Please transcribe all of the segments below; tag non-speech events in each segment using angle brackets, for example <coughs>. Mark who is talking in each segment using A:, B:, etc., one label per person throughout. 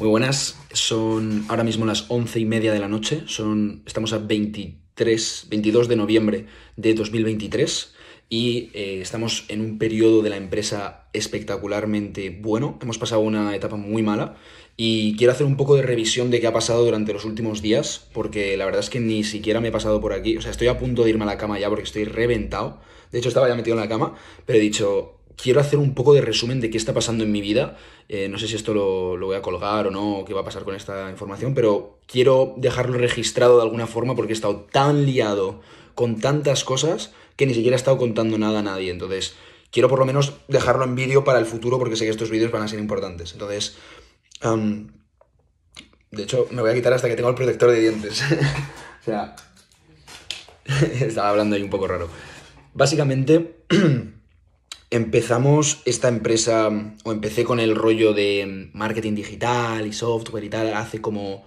A: Muy buenas, son ahora mismo las once y media de la noche, son, estamos a 23, 22 de noviembre de 2023 y eh, estamos en un periodo de la empresa espectacularmente bueno, hemos pasado una etapa muy mala y quiero hacer un poco de revisión de qué ha pasado durante los últimos días porque la verdad es que ni siquiera me he pasado por aquí, o sea, estoy a punto de irme a la cama ya porque estoy reventado, de hecho estaba ya metido en la cama, pero he dicho, quiero hacer un poco de resumen de qué está pasando en mi vida. Eh, no sé si esto lo, voy a colgar o no, o qué va a pasar con esta información, pero quiero dejarlo registrado de alguna forma porque he estado tan liado con tantas cosas que ni siquiera he estado contando nada a nadie. Entonces, quiero por lo menos dejarlo en vídeo para el futuro porque sé que estos vídeos van a ser importantes. Entonces, de hecho, me voy a quitar hasta que tengo el protector de dientes. <laughs> o sea, <laughs> estaba hablando ahí un poco raro. Básicamente... <clears throat> empezamos esta empresa, o empecé con el rollo de marketing digital y software y tal, hace como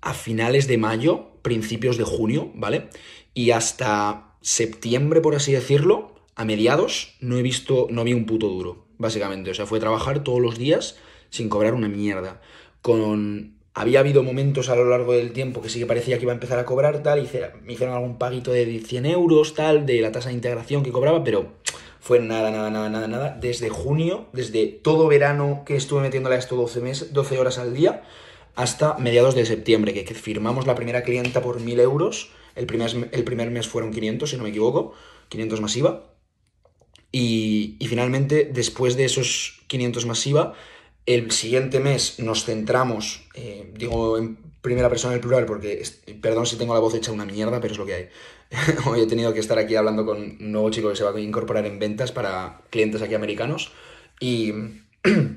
A: a finales de mayo, principios de junio, ¿vale? Y hasta septiembre, por así decirlo, a mediados, no he visto, no vi un puto duro, básicamente. O sea, fue trabajar todos los días sin cobrar una mierda. Con... Había habido momentos a lo largo del tiempo que sí que parecía que iba a empezar a cobrar, tal, y me hicieron algún paguito de 100 euros, tal, de la tasa de integración que cobraba, pero fue nada, nada, nada, nada, nada. Desde junio, desde todo verano que estuve metiéndole a esto 12, horas al día, hasta mediados de septiembre, que, firmamos la primera clienta por 1.000 euros. El primer, el primer mes fueron 500, si no me equivoco, 500 masiva. Y, finalmente, después de esos 500 masiva, el siguiente mes nos centramos, eh, digo en primera persona el plural porque, perdón si tengo la voz hecha una mierda, pero es lo que hay. <laughs> Hoy he tenido que estar aquí hablando con un nuevo chico que se va a incorporar en ventas para clientes aquí americanos y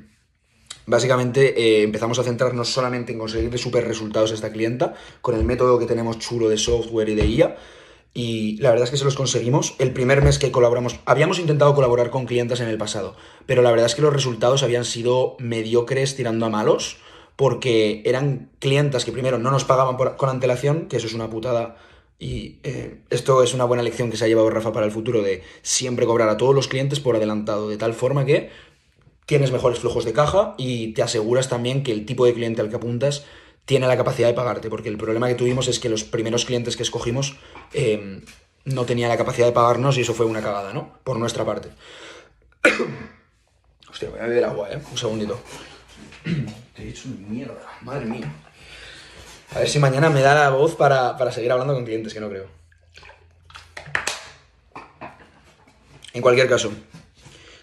A: <clears throat> básicamente eh, empezamos a centrarnos solamente en conseguir de super resultados a esta clienta con el método que tenemos chulo de software y de IA y la verdad es que se los conseguimos. El primer mes que colaboramos, habíamos intentado colaborar con clientes en el pasado, pero la verdad es que los resultados habían sido mediocres tirando a malos, porque eran clientes que primero no nos pagaban con antelación, que eso es una putada y eh, esto es una buena lección que se ha llevado Rafa para el futuro de siempre cobrar a todos los clientes por adelantado, de tal forma que tienes mejores flujos de caja y te aseguras también que el tipo de cliente al que apuntas tiene la capacidad de pagarte, porque el problema que tuvimos es que los primeros clientes que escogimos eh, no tenían la capacidad de pagarnos y eso fue una cagada, ¿no? Por nuestra parte. <coughs> Hostia, voy a beber agua, ¿eh? Un segundito. Te he hecho mierda, madre mía. A ver si mañana me da la voz para, seguir hablando con clientes, que no creo. En cualquier caso,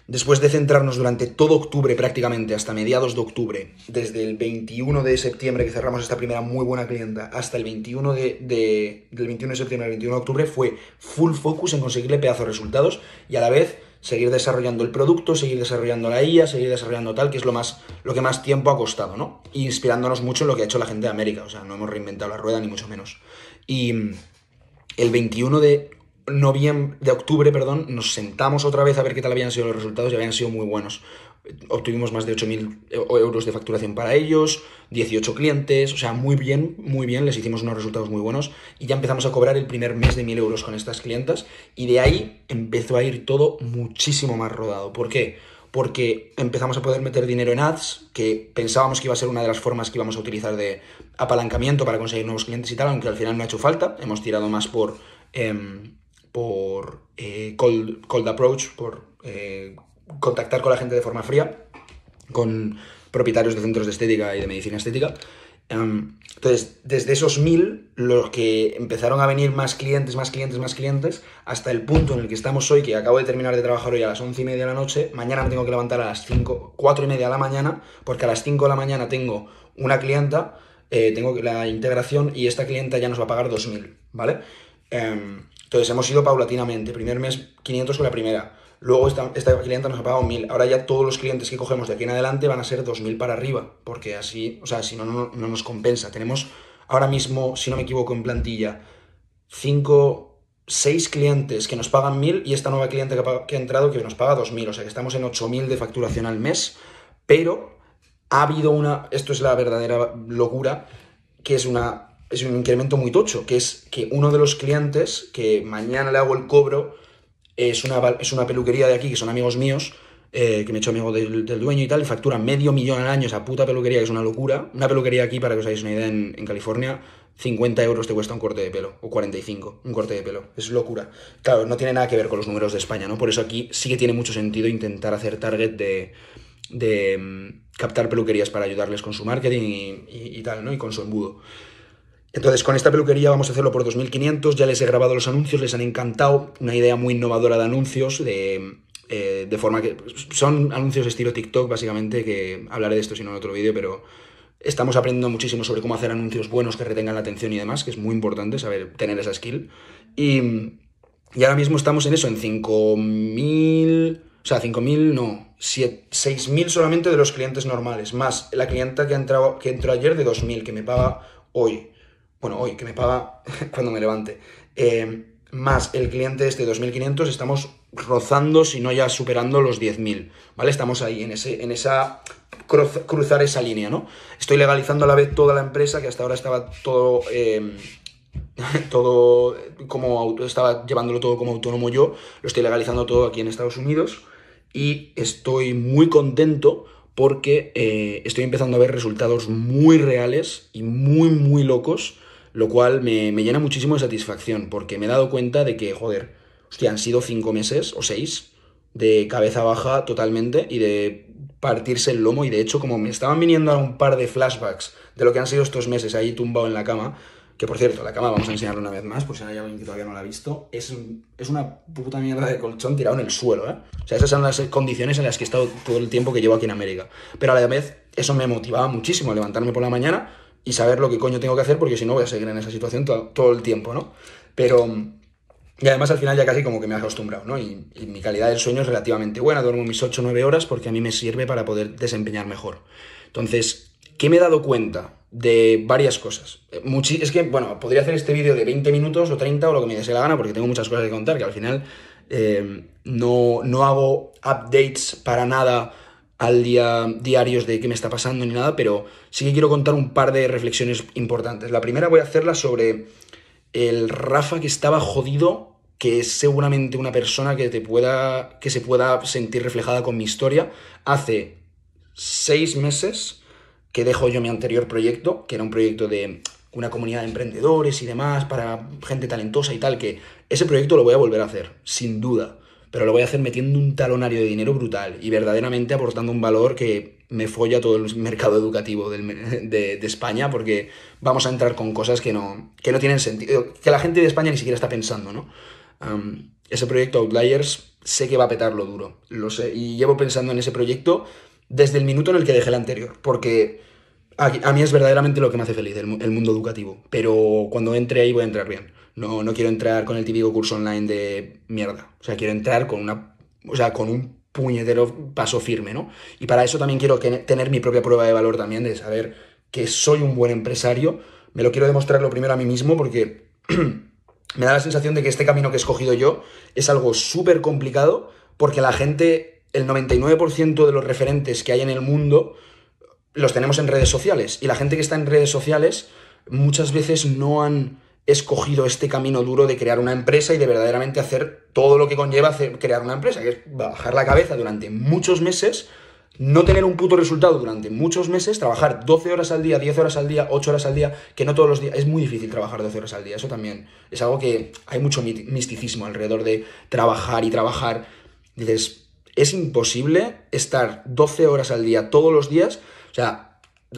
A: después de centrarnos durante todo octubre prácticamente, hasta mediados de octubre, desde el 21 de septiembre que cerramos esta primera muy buena clienta, hasta el 21 de, del 21 de septiembre al 21 de octubre, fue full focus en conseguirle pedazos resultados y a la vez seguir desarrollando el producto, seguir desarrollando la IA, seguir desarrollando tal, que es lo, más, lo que más tiempo ha costado, ¿no? Inspirándonos mucho en lo que ha hecho la gente de América, o sea, no hemos reinventado la rueda ni mucho menos. Y el 21 de noviembre, de octubre, perdón, nos sentamos otra vez a ver qué tal habían sido los resultados y habían sido muy buenos obtuvimos más de 8.000 eh, euros de facturación para ellos, 18 clientes, o sea, muy bien, muy bien, les hicimos unos resultados muy buenos y ya empezamos a cobrar el primer mes de 1.000 euros con estas clientas y de ahí empezó a ir todo muchísimo más rodado. ¿Por qué? Porque empezamos a poder meter dinero en ads, que pensábamos que iba a ser una de las formas que íbamos a utilizar de apalancamiento para conseguir nuevos clientes y tal, aunque al final no ha hecho falta, hemos tirado más por... Em, por eh, cold, approach, por eh, contactar con la gente de forma fría, con propietarios de centros de estética y de medicina estética. Em, entonces, desde esos mil, los que empezaron a venir más clientes, más clientes, más clientes, hasta el punto en el que estamos hoy, que acabo de terminar de trabajar hoy a las once y media de la noche, mañana me tengo que levantar a las 5, 4 y media de la mañana, porque a las 5 de la mañana tengo una clienta, eh, tengo la integración y esta clienta ya nos va a pagar 2.000, ¿vale? Em, entonces, hemos ido paulatinamente, primer mes 500 con la primera, Luego esta, esta clienta nos ha pagado 1000. Ahora ya todos los clientes que cogemos de aquí en adelante van a ser 2000 para arriba, porque así, o sea, si no, no, nos compensa. Tenemos ahora mismo, si no me equivoco, en plantilla 5, 6 clientes que nos pagan 1000 y esta nueva cliente que ha, entrado que nos paga 2000. O sea que estamos en 8000 de facturación al mes, pero ha habido una, esto es la verdadera locura, que es una es un incremento muy tocho, que es que uno de los clientes, que mañana le hago el cobro, es una, es una peluquería de aquí que son amigos míos, eh, que me he hecho amigo del, dueño y tal, y factura medio millón al año esa puta peluquería, que es una locura. Una peluquería aquí, para que os hagáis una idea, en, California, 50 euros te cuesta un corte de pelo, o 45, un corte de pelo. Es locura. Claro, no tiene nada que ver con los números de España, ¿no? Por eso aquí sí que tiene mucho sentido intentar hacer target de, mm, captar peluquerías para ayudarles con su marketing y, y, tal, ¿no? Y con su embudo. Entonces, con esta peluquería vamos a hacerlo por 2500. Ya les he grabado los anuncios, les han encantado. Una idea muy innovadora de anuncios, de, eh, forma que. Pues, son anuncios estilo TikTok, básicamente, que hablaré de esto si no en otro vídeo, pero estamos aprendiendo muchísimo sobre cómo hacer anuncios buenos que retengan la atención y demás, que es muy importante saber tener esa skill. Y, ahora mismo estamos en eso, en 5000. O sea, 5.000 no, 6.000 solamente de los clientes normales, más la clienta que entró ayer de 2.000, que me paga hoy bueno, hoy, que me paga <laughs> cuando me levante, eh, más el cliente este 2.500, estamos rozando, si no ya superando los 10.000, ¿vale? Estamos ahí, en, ese, en esa cruzar esa línea, ¿no? Estoy legalizando a la vez toda la empresa que hasta ahora estaba todo... Em, <laughs> todo como auto, estaba llevándolo todo como autónomo yo, lo estoy legalizando todo aquí en Estados Unidos y estoy muy contento porque eh, estoy empezando a ver resultados muy reales y muy, muy locos lo cual me, llena muchísimo de satisfacción, porque me he dado cuenta de que, joder, hostia, han sido cinco meses o seis de cabeza baja totalmente y de partirse el lomo, y de hecho, como me estaban viniendo a un par de flashbacks de lo que han sido estos meses ahí tumbado en la cama, que por cierto, la cama vamos a enseñarlo una vez más, por si hay alguien que todavía no la ha visto, es, es una puta mierda de colchón tirado en el suelo, ¿eh? O sea, esas son las condiciones en las que he estado todo el tiempo que llevo aquí en América. Pero a la vez, eso me motivaba muchísimo a levantarme por la mañana, y saber lo que coño tengo que hacer, porque si no voy a seguir en esa situación todo el tiempo, ¿no? Pero, y además al final ya casi como que me he acostumbrado, ¿no? Y, mi calidad del sueño es relativamente buena, duermo mis 8 o 9 horas porque a mí me sirve para poder desempeñar mejor. Entonces, ¿qué me he dado cuenta? De varias cosas. Eh, es que, bueno, podría hacer este vídeo de 20 minutos o 30 o lo que me dé la gana porque tengo muchas cosas que contar, que al final eh, no, no hago updates para nada al día diarios de qué me está pasando ni nada, pero sí que quiero contar un par de reflexiones importantes. La primera voy a hacerla sobre el Rafa que estaba jodido, que es seguramente una persona que te pueda que se pueda sentir reflejada con mi historia. Hace seis meses que dejo yo mi anterior proyecto, que era un proyecto de una comunidad de emprendedores y demás para gente talentosa y tal, que ese proyecto lo voy a volver a hacer, sin duda pero lo voy a hacer metiendo un talonario de dinero brutal y verdaderamente aportando un valor que me folla todo el mercado educativo <laughs> de, España porque vamos a entrar con cosas que no, que no tienen sentido, que la gente de España ni siquiera está pensando, ¿no? ese proyecto Outliers sé que va a petarlo duro, lo sé, y llevo pensando en ese proyecto desde el minuto en el que dejé el anterior, porque a, mí es verdaderamente lo que me hace feliz el mundo educativo, pero cuando entre ahí voy a entrar bien. No, no quiero entrar con el típico curso online de mierda. O sea, quiero entrar con una. O sea, con un puñetero paso firme, ¿no? Y para eso también quiero tener mi propia prueba de valor también, de saber que soy un buen empresario. Me lo quiero demostrar lo primero a mí mismo porque <clears throat> me da la sensación de que este camino que he escogido yo es algo súper complicado porque la gente, el 99% de los referentes que hay en el mundo los tenemos en redes sociales y la gente que está en redes sociales muchas veces no han escogido este camino duro de crear una empresa y de verdaderamente hacer todo lo que conlleva crear una empresa, que es bajar la cabeza durante muchos meses, no tener un puto resultado durante muchos meses, trabajar 12 horas al día, 10 horas al día, 8 horas al día, que no todos los días, es muy difícil trabajar 12 horas al día, eso también es algo que hay mucho misticismo alrededor de trabajar y trabajar. Dices, es imposible estar 12 horas al día todos los días, o sea,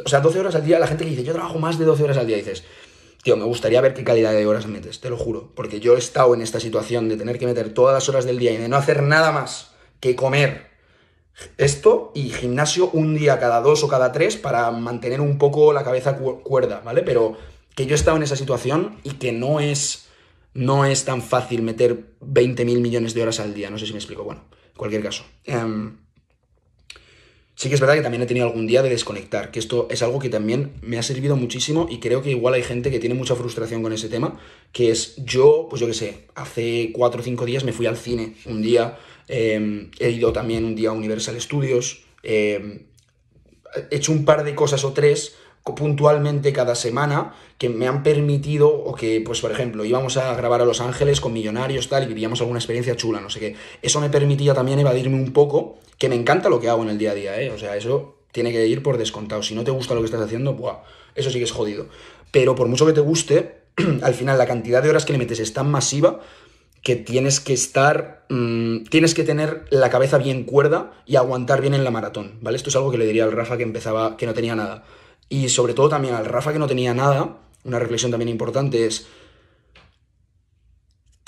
A: o sea, 12 horas al día, la gente que dice, yo trabajo más de 12 horas al día, dices, tío, me gustaría ver qué calidad de horas metes, te lo juro. Porque yo he estado en esta situación de tener que meter todas las horas del día y de no hacer nada más que comer esto y gimnasio un día cada dos o cada tres para mantener un poco la cabeza cuerda, ¿vale? Pero que yo he estado en esa situación y que no es, no es tan fácil meter 20 mil millones de horas al día, no sé si me explico, bueno, en cualquier caso. Em, Sí que es verdad que también he tenido algún día de desconectar, que esto es algo que también me ha servido muchísimo y creo que igual hay gente que tiene mucha frustración con ese tema, que es yo, pues yo qué sé, hace cuatro o cinco días me fui al cine un día, em, he ido también un día a Universal Studios, em, he hecho un par de cosas o tres puntualmente cada semana que me han permitido o que, pues por ejemplo, íbamos a grabar a Los Ángeles con millonarios tal y vivíamos alguna experiencia chula, no sé qué. Eso me permitía también evadirme un poco que me encanta lo que hago en el día a día, ¿eh? O sea, eso tiene que ir por descontado. Si no te gusta lo que estás haciendo, ¡buah! eso sí que es jodido. Pero por mucho que te guste, <clears throat> al final la cantidad de horas que le metes es tan masiva que tienes que estar, mm, tienes que tener la cabeza bien cuerda y aguantar bien en la maratón, ¿vale? Esto es algo que le diría al Rafa que empezaba, que no tenía nada. Y sobre todo también al Rafa que no tenía nada, una reflexión también importante es,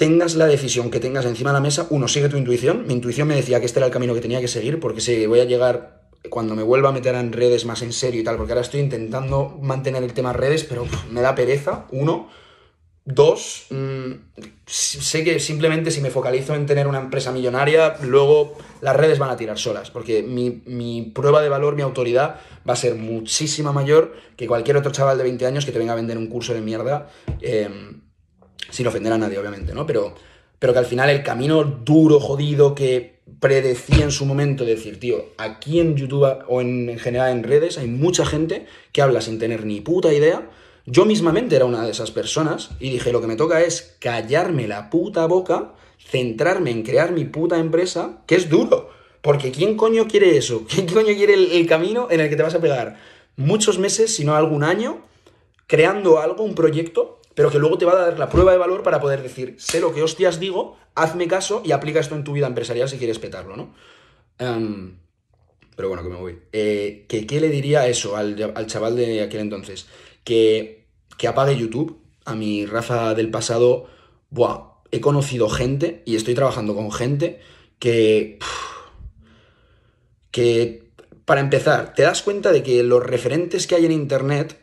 A: tengas la decisión que tengas encima de la mesa, uno, sigue tu intuición. Mi intuición me decía que este era el camino que tenía que seguir, porque si voy a llegar cuando me vuelva a meter en redes más en serio y tal, porque ahora estoy intentando mantener el tema redes, pero me da pereza, uno. Dos, mm, sé que simplemente si me focalizo en tener una empresa millonaria, luego las redes van a tirar solas, porque mi, prueba de valor, mi autoridad va a ser muchísima mayor que cualquier otro chaval de 20 años que te venga a vender un curso de mierda. Em, sin ofender a nadie, obviamente, ¿no? Pero, pero que al final el camino duro, jodido, que predecía en su momento, decir, tío, aquí en YouTube o en, general en redes hay mucha gente que habla sin tener ni puta idea. Yo mismamente era una de esas personas y dije, lo que me toca es callarme la puta boca, centrarme en crear mi puta empresa, que es duro. Porque ¿quién coño quiere eso? <laughs> ¿Quién coño quiere el, el, camino en el que te vas a pegar muchos meses, si no algún año, creando algo, un proyecto pero que luego te va a dar la prueba de valor para poder decir, sé lo que hostias digo, hazme caso y aplica esto en tu vida empresarial si quieres petarlo, ¿no? Em, pero bueno, que me voy. Eh, ¿que, ¿Qué le diría eso al, chaval de aquel entonces? Que, que apague YouTube. A mi raza del pasado, buah, he conocido gente y estoy trabajando con gente que... que, para empezar, te das cuenta de que los referentes que hay en Internet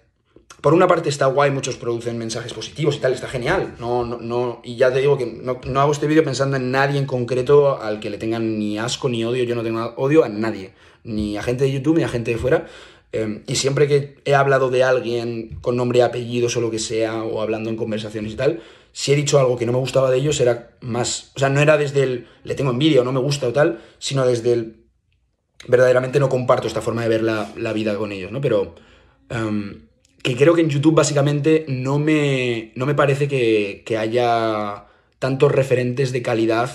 A: por una parte está guay, muchos producen mensajes positivos y tal, está genial. No, no, y ya te digo que no, hago este vídeo pensando en nadie en concreto al que le tengan ni asco ni odio. Yo no tengo odio a nadie, ni a gente de YouTube ni a gente de fuera. Em, y siempre que he hablado de alguien con nombre y apellidos o lo que sea, o hablando en conversaciones y tal, si he dicho algo que no me gustaba de ellos, era más. O sea, no era desde el le tengo envidia o no me gusta o tal, sino desde el verdaderamente no comparto esta forma de ver la, vida con ellos, ¿no? Pero. Em, que creo que en YouTube básicamente no me, no me parece que, haya tantos referentes de calidad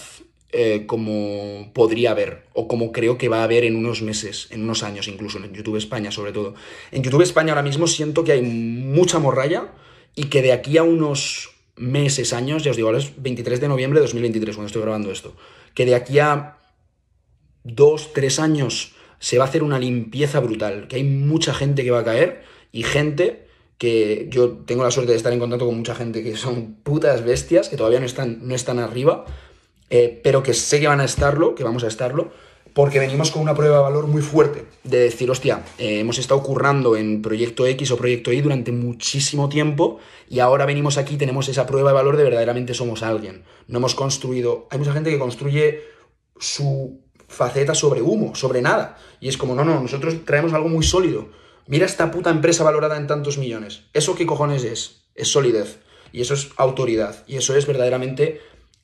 A: eh, como podría haber o como creo que va a haber en unos meses, en unos años incluso, en YouTube España sobre todo. En YouTube España ahora mismo siento que hay mucha morralla y que de aquí a unos meses, años, ya os digo, ahora es 23 de noviembre de 2023 cuando estoy grabando esto, que de aquí a dos, tres años se va a hacer una limpieza brutal, que hay mucha gente que va a caer y gente que yo tengo la suerte de estar en contacto con mucha gente que son putas bestias, que todavía no están, no están arriba, eh, pero que sé que van a estarlo, que vamos a estarlo, porque venimos con una prueba de valor muy fuerte, de decir, hostia, eh, hemos estado currando en proyecto X o proyecto Y durante muchísimo tiempo y ahora venimos aquí, tenemos esa prueba de valor de verdaderamente somos alguien. No hemos construido, hay mucha gente que construye su faceta sobre humo, sobre nada, y es como, no, no, nosotros traemos algo muy sólido Mira esta puta empresa valorada en tantos millones. ¿Eso qué cojones es? Es solidez. Y eso es autoridad. Y eso es verdaderamente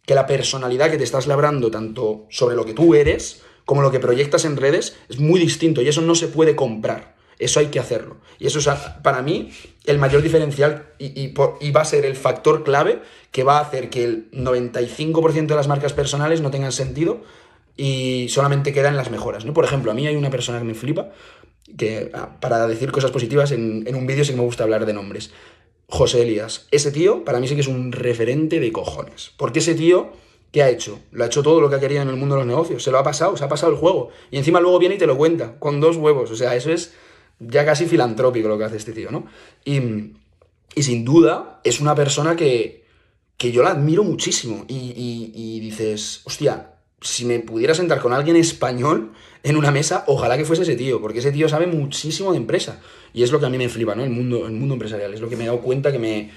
A: que la personalidad que te estás labrando, tanto sobre lo que tú eres como lo que proyectas en redes, es muy distinto. Y eso no se puede comprar. Eso hay que hacerlo. Y eso es, ah, para mí, el mayor diferencial y, va a ser el factor clave que va a hacer que el 95% de las marcas personales no tengan sentido y solamente quedan las mejoras, ¿no? Por ejemplo, a mí hay una persona que me flipa, que ah, para decir cosas positivas en, un vídeo sí que me gusta hablar de nombres. José Elías. Ese tío para mí sí que es un referente de cojones. Porque ese tío, ¿qué ha hecho? Lo ha hecho todo lo que ha querido en el mundo de los negocios. Se lo ha pasado, se ha pasado el juego. Y encima luego viene y te lo cuenta, con dos huevos. O sea, eso es ya casi filantrópico lo que hace este tío, ¿no? Y, sin duda es una persona que, yo la admiro muchísimo. y dices, hostia, si me pudiera sentar con alguien español en una mesa, ojalá que fuese ese tío, porque ese tío sabe muchísimo de empresa. Y es lo que a mí me flipa, ¿no? El mundo, el mundo empresarial. Es lo que me he dado cuenta que me,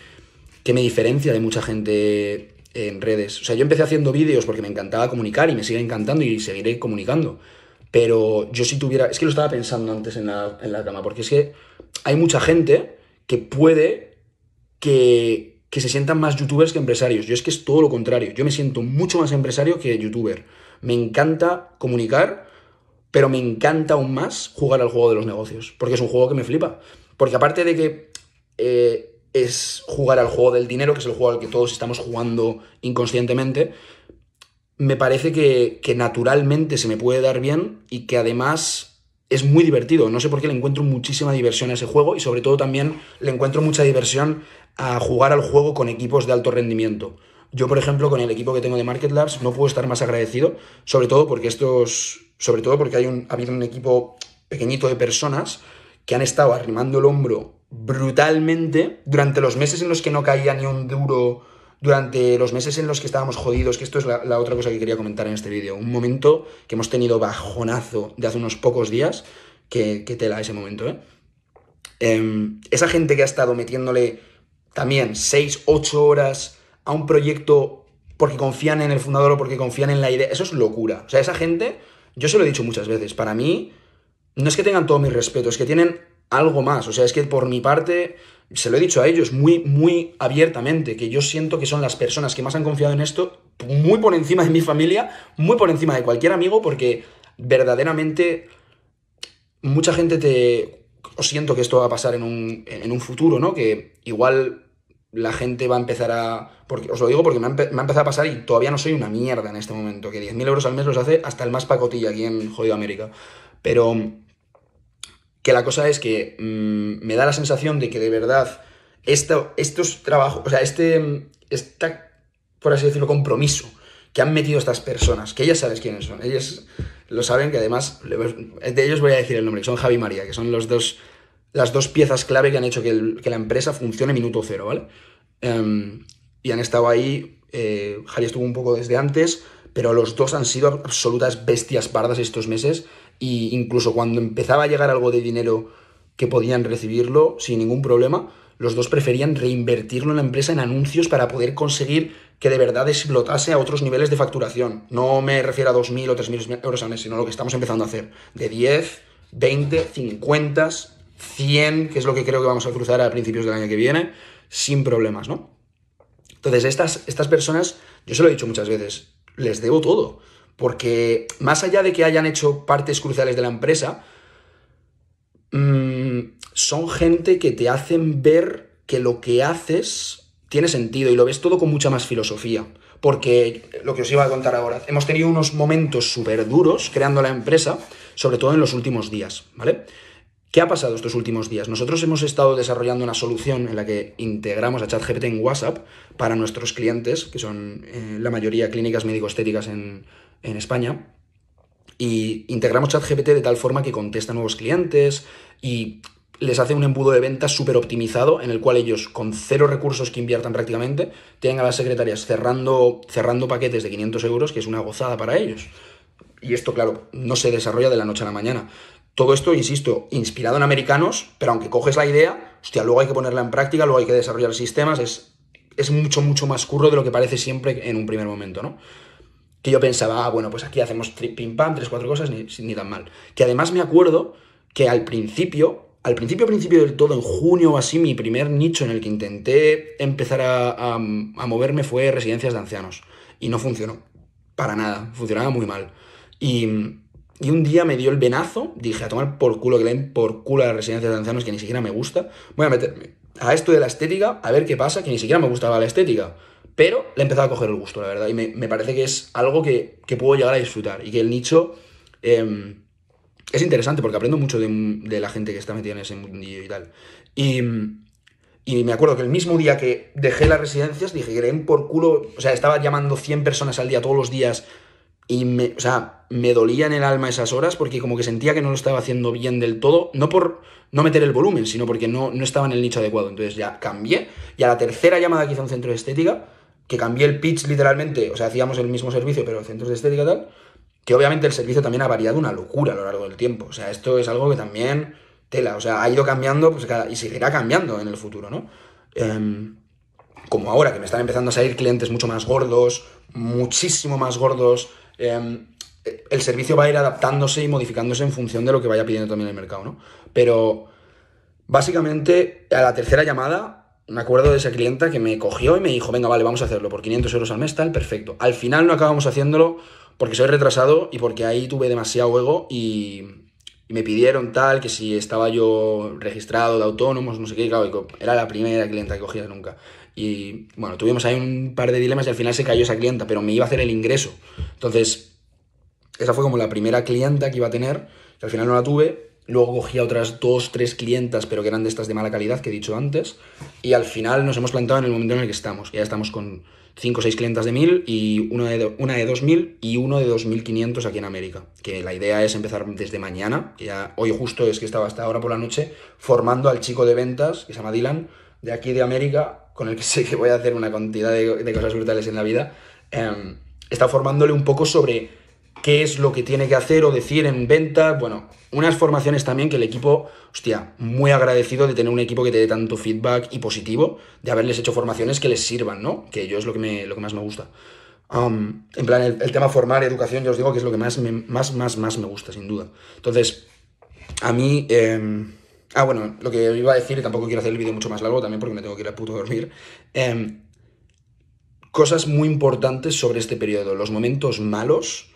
A: que me diferencia de mucha gente en redes. O sea, yo empecé haciendo vídeos porque me encantaba comunicar y me sigue encantando y seguiré comunicando. Pero yo si tuviera... Es que lo estaba pensando antes en la, en la cama, porque es que hay mucha gente que puede que que se sientan más youtubers que empresarios. Yo es que es todo lo contrario. Yo me siento mucho más empresario que youtuber. Me encanta comunicar, pero me encanta aún más jugar al juego de los negocios, porque es un juego que me flipa. Porque aparte de que eh, es jugar al juego del dinero, que es el juego al que todos estamos jugando inconscientemente, me parece que, que naturalmente se me puede dar bien y que además es muy divertido. No sé por qué le encuentro muchísima diversión a ese juego y sobre todo también le encuentro mucha diversión a jugar al juego con equipos de alto rendimiento. Yo, por ejemplo, con el equipo que tengo de Market Labs no puedo estar más agradecido, sobre todo porque estos, sobre todo porque hay un, ha habido un equipo pequeñito de personas que han estado arrimando el hombro brutalmente durante los meses en los que no caía ni un duro, durante los meses en los que estábamos jodidos, que esto es la, otra cosa que quería comentar en este vídeo, un momento que hemos tenido bajonazo de hace unos pocos días, que, tela ese momento, ¿eh? Em, esa gente que ha estado metiéndole también 6, 8 horas a un proyecto porque confían en el fundador o porque confían en la idea. Eso es locura. O sea, esa gente, yo se lo he dicho muchas veces, para mí no es que tengan todo mi respeto, es que tienen algo más. O sea, es que por mi parte, se lo he dicho a ellos muy, muy abiertamente, que yo siento que son las personas que más han confiado en esto, muy por encima de mi familia, muy por encima de cualquier amigo, porque verdaderamente mucha gente te... Os siento que esto va a pasar en un, en un futuro, ¿no? Que igual la gente va a empezar a... Porque, os lo digo porque me ha, empezado a pasar y todavía no soy una mierda en este momento, que 10.000 euros al mes los hace hasta el más pacotilla aquí en Jodido América. Pero que la cosa es que mm, me da la sensación de que de verdad esto, estos trabajos, o sea, este, está por así decirlo, compromiso que han metido estas personas, que ellas sabes quiénes son, ellos lo saben, que además de ellos voy a decir el nombre, que son Javi y María, que son los dos las dos piezas clave que han hecho que, la empresa funcione minuto cero, ¿vale? Em, y han estado ahí, eh, estuvo un poco desde antes, pero los dos han sido absolutas bestias pardas estos meses, y e incluso cuando empezaba a llegar algo de dinero que podían recibirlo sin ningún problema, los dos preferían reinvertirlo en la empresa en anuncios para poder conseguir que de verdad explotase a otros niveles de facturación. No me refiero a 2.000 o 3.000 euros al mes, sino lo que estamos empezando a hacer. De 10, 20, 50, 100, que es lo que creo que vamos a cruzar a principios del año que viene, sin problemas, ¿no? Entonces, estas, estas personas, yo se lo he dicho muchas veces, les debo todo, porque más allá de que hayan hecho partes cruciales de la empresa, mm, son gente que te hacen ver que lo que haces tiene sentido y lo ves todo con mucha más filosofía. Porque lo que os iba a contar ahora, hemos tenido unos momentos súper duros creando la empresa, sobre todo en los últimos días, ¿vale? ¿Qué ha pasado estos últimos días? Nosotros hemos estado desarrollando una solución en la que integramos a ChatGPT en WhatsApp para nuestros clientes, que son eh, la mayoría clínicas médico-estéticas en, España. Y integramos ChatGPT de tal forma que contesta a nuevos clientes y les hace un embudo de ventas súper optimizado en el cual ellos, con cero recursos que inviertan prácticamente, tienen a las secretarias cerrando, cerrando paquetes de 500 euros, que es una gozada para ellos. Y esto, claro, no se desarrolla de la noche a la mañana. Todo esto, insisto, inspirado en americanos, pero aunque coges la idea, hostia, luego hay que ponerla en práctica, luego hay que desarrollar sistemas, es, es mucho, mucho más curro de lo que parece siempre en un primer momento, ¿no? Que yo pensaba, ah, bueno, pues aquí hacemos pim pam, tres, cuatro cosas, ni, tan mal. Que además me acuerdo que al principio, al principio, principio del todo, en junio así, mi primer nicho en el que intenté empezar a, a moverme fue residencias de ancianos. Y no funcionó. Para nada. Funcionaba muy mal. Y y un día me dio el venazo, dije, a tomar por culo que leen por culo a las residencias de ancianos que ni siquiera me gusta. Voy a meterme a esto de la estética, a ver qué pasa, que ni siquiera me gustaba la estética. Pero le he empezado a coger el gusto, la verdad. Y me, parece que es algo que, puedo llegar a disfrutar. Y que el nicho em, es interesante porque aprendo mucho de, la gente que está metida en ese mundillo y tal. Y, y me acuerdo que el mismo día que dejé las residencias, dije, que leen por culo. O sea, estaba llamando 100 personas al día todos los días y me, o sea, me dolía en el alma esas horas porque como que sentía que no lo estaba haciendo bien del todo, no por no meter el volumen, sino porque no, no estaba en el nicho adecuado. Entonces ya cambié y a la tercera llamada que un centro de estética, que cambié el pitch literalmente, o sea, hacíamos el mismo servicio, pero centros de estética tal, que obviamente el servicio también ha variado una locura a lo largo del tiempo. O sea, esto es algo que también tela, o sea, ha ido cambiando pues, y seguirá cambiando en el futuro, ¿no? Em, como ahora, que me están empezando a salir clientes mucho más gordos, muchísimo más gordos, Em, el servicio va a ir adaptándose y modificándose en función de lo que vaya pidiendo también el mercado, ¿no? Pero básicamente a la tercera llamada me acuerdo de esa clienta que me cogió y me dijo, venga, vale, vamos a hacerlo por 500 euros al mes, tal, perfecto. Al final no acabamos haciéndolo porque soy retrasado y porque ahí tuve demasiado ego y, me pidieron tal, que si estaba yo registrado de autónomos, no sé qué, claro, era la primera clienta que cogía nunca. Y bueno, tuvimos ahí un par de dilemas y al final se cayó esa clienta, pero me iba a hacer el ingreso. Entonces, esa fue como la primera clienta que iba a tener, que al final no la tuve. Luego cogí a otras dos, tres clientas, pero que eran de estas de mala calidad que he dicho antes. Y al final nos hemos plantado en el momento en el que estamos. Ya estamos con cinco o seis clientas de mil, y una de, una de 2000 y uno de dos mil quinientos aquí en América. Que la idea es empezar desde mañana. ya hoy justo es que estaba hasta ahora por la noche formando al chico de ventas que se llama Dylan de aquí de América, con el que <laughs> sé que voy a hacer una cantidad de, cosas brutales en la vida, em, está formándole un poco sobre qué es lo que tiene que hacer o decir en venta. Bueno, unas formaciones también que el equipo, hostia, muy agradecido de tener un equipo que te dé tanto feedback y positivo, de haberles hecho formaciones que les sirvan, ¿no? Que yo es lo que, lo que más me gusta. en plan, el, tema formar, educación, yo os digo que es lo que más, me, más, más, más me gusta, sin duda. Entonces, a mí... Em, Ah, bueno, lo que iba a decir, y tampoco quiero hacer el vídeo mucho más largo también porque me tengo que ir a puto dormir. Em, cosas muy importantes sobre este periodo. Los momentos malos.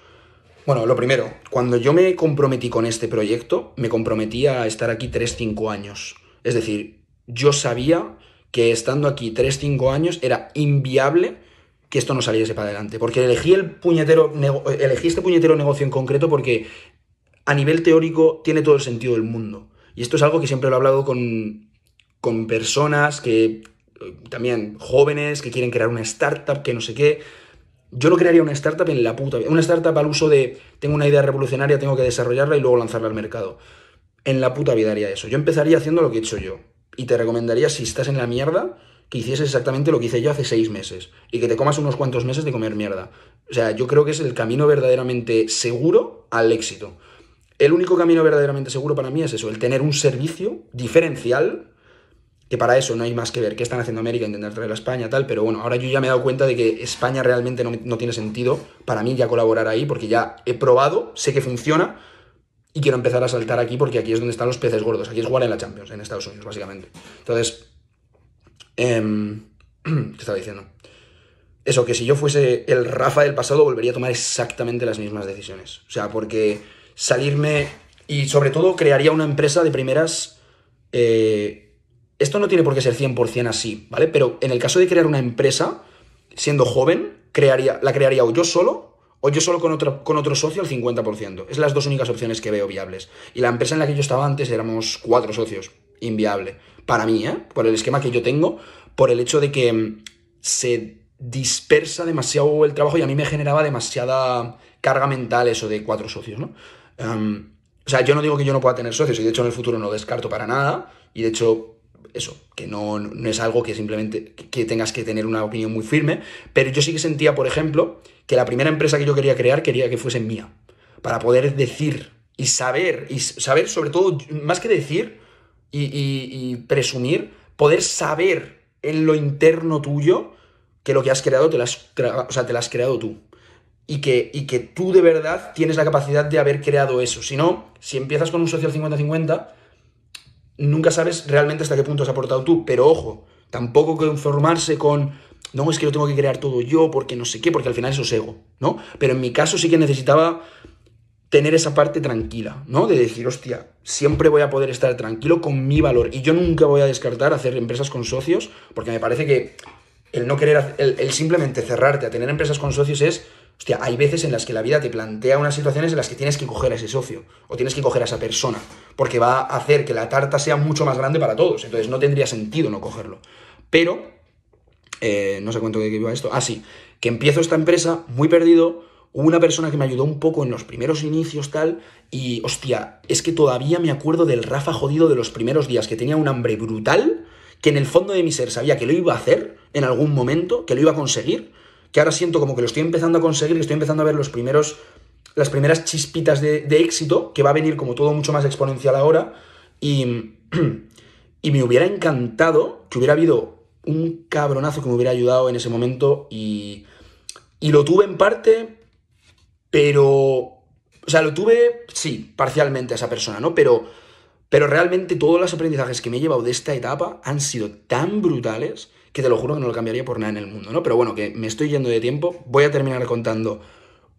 A: Bueno, lo primero, cuando yo me comprometí con este proyecto, me comprometí a estar aquí 3-5 años. Es decir, yo sabía que estando aquí 3-5 años era inviable que esto no saliese para adelante. Porque elegí, el puñetero elegí este puñetero negocio en concreto porque a nivel teórico tiene todo el sentido del mundo. Y esto es algo que siempre lo he hablado con, personas que eh, también jóvenes que quieren crear una startup, que no sé qué. Yo no crearía una startup en la puta vida. Una startup al uso de tengo una idea revolucionaria, tengo que desarrollarla y luego lanzarla al mercado. En la puta vida haría eso. Yo empezaría haciendo lo que he hecho yo. Y te recomendaría, si estás en la mierda, que hicieses exactamente lo que hice yo hace seis meses. Y que te comas unos cuantos meses de comer mierda. O sea, yo creo que es el camino verdaderamente seguro al éxito. El único camino verdaderamente seguro para mí es eso, el tener un servicio diferencial, que para eso no hay más que ver qué están haciendo América, intentar traer a España, tal, pero bueno, ahora yo ya me he dado cuenta de que España realmente no, tiene sentido para mí ya colaborar ahí, porque ya he probado, sé que funciona, y quiero empezar a saltar aquí porque aquí es donde están los peces gordos, aquí es jugar en la Champions, en Estados Unidos, básicamente. Entonces, ¿qué em, <clears throat> estaba diciendo? Eso, que si yo fuese el Rafa del pasado volvería a tomar exactamente las mismas decisiones. O sea, porque salirme y sobre todo crearía una empresa de primeras... Eh, esto no tiene por qué ser 100% así, ¿vale? Pero en el caso de crear una empresa, siendo joven, crearía, la crearía o yo solo o yo solo con otro, con otro socio al 50%. Es las dos únicas opciones que veo viables. Y la empresa en la que yo estaba antes éramos cuatro socios. Inviable. Para mí, ¿eh? Por el esquema que yo tengo, por el hecho de que mm, se dispersa demasiado el trabajo y a mí me generaba demasiada carga mental eso de cuatro socios, ¿no? Em, o sea, yo no digo que yo no pueda tener socios y de hecho en el futuro no descarto para nada y de hecho eso, que no, es algo que simplemente que tengas que tener una opinión muy firme, pero yo sí que sentía, por ejemplo, que la primera empresa que yo quería crear quería que fuese mía, para poder decir y saber, y saber sobre todo, más que decir y, presumir, poder saber en lo interno tuyo que lo que has creado te lo te lo has creado tú y que, y que tú de verdad tienes la capacidad de haber creado eso. Si no, si empiezas con un socio al 50-50, nunca sabes realmente hasta qué punto has aportado tú. Pero ojo, tampoco conformarse con, no, es que lo tengo que crear todo yo porque no sé qué, porque al final eso es ego, ¿no? Pero en mi caso sí que necesitaba tener esa parte tranquila, ¿no? De decir, hostia, siempre voy a poder estar tranquilo con mi valor. Y yo nunca voy a descartar hacer empresas con socios, porque me parece que el no querer, el simplemente cerrarte a tener empresas con socios es Hostia, hay veces en las que la vida te plantea unas situaciones en las que tienes que coger a ese socio o tienes que coger a esa persona, porque va a hacer que la tarta sea mucho más grande para todos. Entonces no tendría sentido no cogerlo. Pero, eh, no sé cuánto qué iba esto. Ah, sí, que empiezo esta empresa muy perdido. Hubo una persona que me ayudó un poco en los primeros inicios, tal, y hostia, es que todavía me acuerdo del Rafa jodido de los primeros días, que tenía un hambre brutal, que en el fondo de mi ser sabía que lo iba a hacer en algún momento, que lo iba a conseguir, que ahora siento como que lo estoy empezando a conseguir, y estoy empezando a ver los primeros, las primeras chispitas de, éxito, que va a venir como todo mucho más exponencial ahora, y, <clears throat> y me hubiera encantado que hubiera habido un cabronazo que me hubiera ayudado en ese momento y, y lo tuve en parte, pero... O sea, lo tuve, sí, parcialmente a esa persona, ¿no? Pero, pero realmente todos los aprendizajes que me he llevado de esta etapa han sido tan brutales que te lo juro que no lo cambiaría por nada en el mundo, ¿no? Pero bueno, que me estoy yendo de tiempo, voy a terminar contando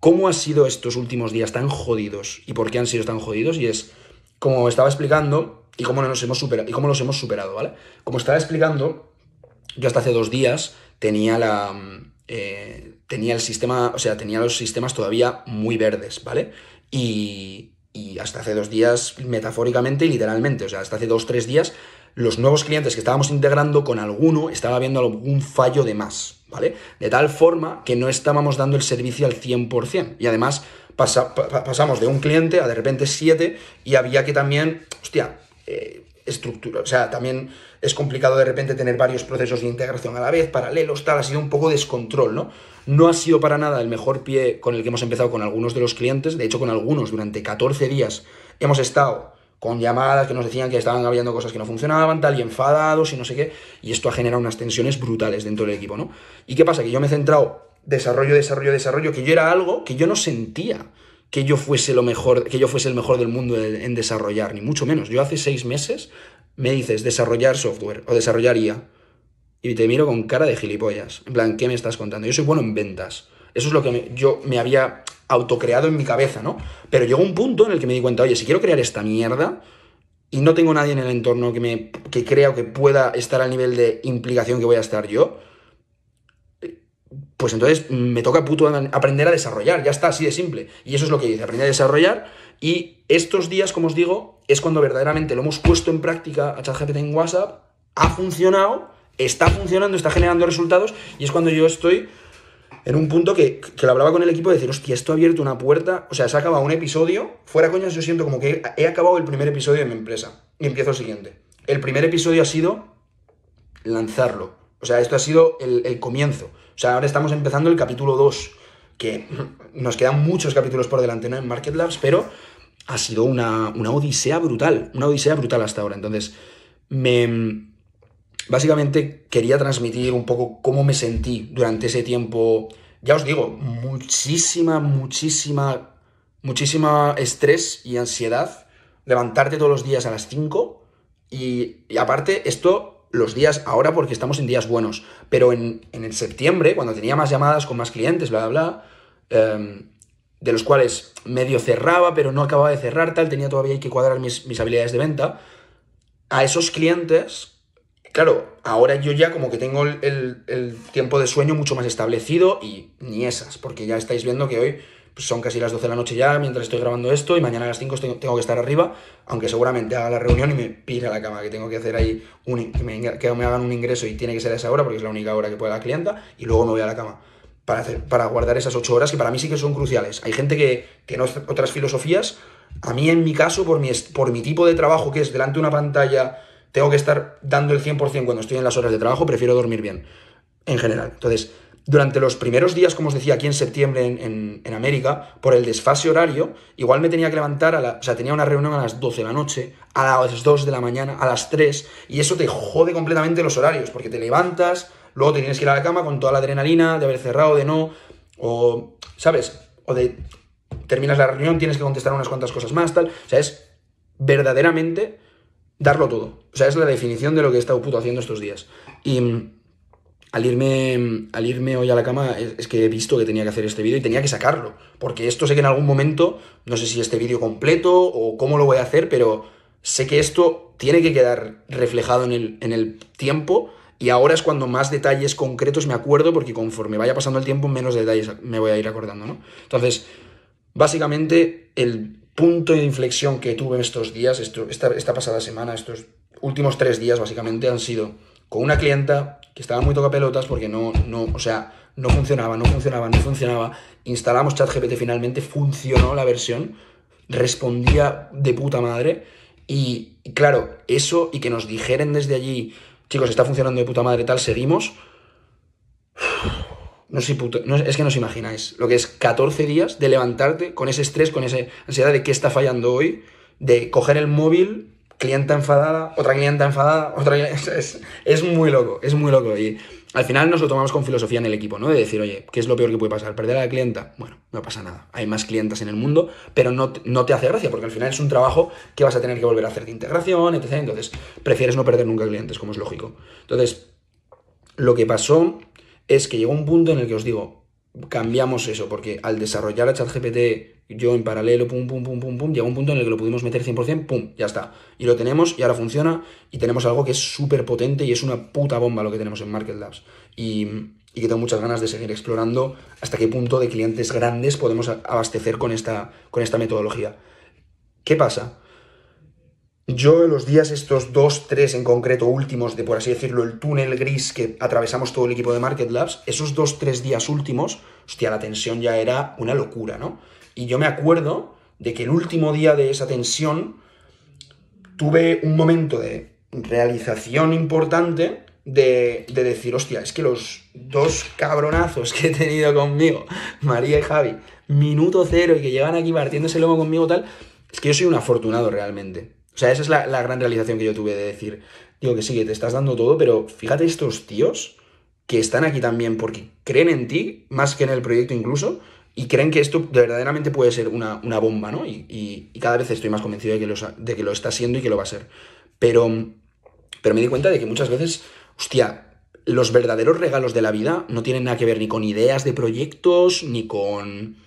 A: cómo han sido estos últimos días tan jodidos y por qué han sido tan jodidos y es como estaba explicando y cómo nos hemos superado, y cómo los hemos superado, ¿vale? Como estaba explicando, yo hasta hace dos días tenía la mm, eh, tenía el sistema, o sea, tenía los sistemas todavía muy verdes, ¿vale? Y, y hasta hace dos días, metafóricamente y literalmente, o sea, hasta hace dos, tres días los nuevos clientes que estábamos integrando con alguno estaba habiendo algún fallo de más, ¿vale? De tal forma que no estábamos dando el servicio al 100%. Y además pasamos de un cliente a de repente siete y había que también, hostia, eh, estructura. O sea, también es complicado de repente tener varios procesos de integración a la vez, paralelos, tal, ha sido un poco descontrol, ¿no? No ha sido para nada el mejor pie con el que hemos empezado con algunos de los clientes, de hecho con algunos durante 14 días hemos estado con llamadas que nos decían que estaban hablando cosas que no funcionaban, tal, y enfadados y no sé qué, y esto ha generado unas tensiones brutales dentro del equipo, ¿no? ¿Y qué pasa? Que yo me he centrado desarrollo, desarrollo, desarrollo, que yo era algo que yo no sentía que yo fuese lo mejor, que yo fuese el mejor del mundo en desarrollar, ni mucho menos. Yo hace seis meses me dices desarrollar software o desarrollaría, y te miro con cara de gilipollas, en plan, ¿qué me estás contando? Yo soy bueno en ventas, eso es lo que yo me había autocreado en mi cabeza, ¿no? Pero llegó un punto en el que me di cuenta, oye, si quiero crear esta mierda y no tengo nadie en el entorno que, me, que crea o que pueda estar al nivel de implicación que voy a estar yo, pues entonces me toca puto aprender a desarrollar, ya está, así de simple. Y eso es lo que hice, aprender a desarrollar. Y estos días, como os digo, es cuando verdaderamente lo hemos puesto en práctica a ChatGPT en WhatsApp, ha funcionado, está funcionando, está generando resultados, y es cuando yo estoy en un punto que, lo hablaba con el equipo de decir, hostia, esto ha abierto una puerta, o sea, se ha acabado un episodio, fuera coñas, yo siento como que he, acabado el primer episodio de mi empresa y empiezo el siguiente. El primer episodio ha sido lanzarlo, o sea, esto ha sido el, comienzo, o sea, ahora estamos empezando el capítulo 2, que <laughs> nos quedan muchos capítulos por delante en Market Labs, pero ha sido una, una odisea brutal, una odisea brutal hasta ahora, entonces me Básicamente quería transmitir un poco cómo me sentí durante ese tiempo, ya os digo, muchísima, muchísima, muchísima estrés y ansiedad. Levantarte todos los días a las 5 y, aparte esto los días ahora porque estamos en días buenos, pero en, el septiembre, cuando tenía más llamadas con más clientes, bla, bla, bla, em, de los cuales medio cerraba, pero no acababa de cerrar, tal, tenía todavía que cuadrar mis, mis habilidades de venta, a esos clientes claro, ahora yo ya como que tengo el, tiempo de sueño mucho más establecido y ni esas, porque ya estáis viendo que hoy pues, son casi las 12 de la noche ya mientras estoy grabando esto y mañana a las 5 tengo que estar arriba, aunque seguramente haga la reunión y me pide a la cama, que tengo que hacer ahí un, que, me, hagan un ingreso y tiene que ser a esa hora porque es la única hora que puede la clienta y luego me voy a la cama. Para, hacer, para guardar esas 8 horas que para mí sí que son cruciales. Hay gente que tiene otras filosofías. A mí, en mi caso, por mi, por mi tipo de trabajo que es delante de una pantalla tengo que estar dando el 100% cuando estoy en las horas de trabajo, prefiero dormir bien, en general. Entonces, durante los primeros días, como os decía, aquí en septiembre en, América, por el desfase horario, igual me tenía que levantar a la. O sea, tenía una reunión a las 12 de la noche, a las 2 de la mañana, a las 3, y eso te jode completamente los horarios, porque te levantas, luego te tienes que ir a la cama con toda la adrenalina de haber cerrado, de no, o. ¿Sabes? O de. Terminas la reunión, tienes que contestar unas cuantas cosas más, tal. O sea, es verdaderamente darlo todo. O sea, es la definición de lo que he estado puto haciendo estos días. Y mm, al irme, mm, al irme hoy a la cama, es, que he visto que tenía que hacer este vídeo y tenía que sacarlo. Porque esto sé que en algún momento, no sé si este vídeo completo o cómo lo voy a hacer, pero sé que esto tiene que quedar reflejado en el, en el tiempo. Y ahora es cuando más detalles concretos me acuerdo, porque conforme vaya pasando el tiempo, menos detalles me voy a ir acordando, ¿no? Entonces, básicamente, el punto de inflexión que tuve en estos días, esta, pasada semana, estos últimos tres días básicamente, han sido con una clienta que estaba muy toca pelotas porque no, no, o sea, no funcionaba, no funcionaba, no funcionaba. Instalamos ChatGPT finalmente, funcionó la versión, respondía de puta madre. Y, claro, eso y que nos dijeren desde allí, chicos, está funcionando de puta madre, tal, seguimos no, sé, es que no os imagináis lo que es 14 días de levantarte con ese estrés, con esa ansiedad de qué está fallando hoy, de coger el móvil, clienta enfadada, otra clienta enfadada, otra clienta... <laughs> Es, es muy loco, es muy loco. Y al final nos lo tomamos con filosofía en el equipo, ¿no? De decir, oye, ¿qué es lo peor que puede pasar? ¿Perder a la clienta? Bueno, no pasa nada. Hay más clientas en el mundo, pero no, no te hace gracia, porque al final es un trabajo que vas a tener que volver a hacer de integración, etc. Entonces, prefieres no perder nunca clientes, como es lógico. Entonces, lo que pasó es que llegó un punto en el que os digo, cambiamos eso, porque al desarrollar a ChatGPT yo en paralelo, pum, pum, pum, pum, pum, llegó un punto en el que lo pudimos meter 100%, pum, ya está. Y lo tenemos y ahora funciona y tenemos algo que es súper potente y es una puta bomba lo que tenemos en Market Labs. Y, que tengo muchas ganas de seguir explorando hasta qué punto de clientes grandes podemos abastecer con esta, con esta metodología. ¿Qué pasa? Yo en los días estos dos, tres en concreto, últimos de, por así decirlo, el túnel gris que atravesamos todo el equipo de Market Labs, esos dos, tres días últimos, hostia, la tensión ya era una locura, ¿no? Y yo me acuerdo de que el último día de esa tensión tuve un momento de realización importante de, decir, hostia, es que los dos cabronazos que he tenido conmigo, María y Javi, minuto cero y que llegan aquí partiéndose el lomo conmigo tal, es que yo soy un afortunado realmente o sea, esa es la, gran realización que yo tuve de decir, digo que sí, que te estás dando todo, pero fíjate estos tíos que están aquí también porque creen en ti, más que en el proyecto incluso, y creen que esto verdaderamente puede ser una, bomba, ¿no? Y, cada vez estoy más convencido de que, lo, de que lo está siendo y que lo va a ser. Pero, pero me di cuenta de que muchas veces, hostia, los verdaderos regalos de la vida no tienen nada que ver ni con ideas de proyectos, ni con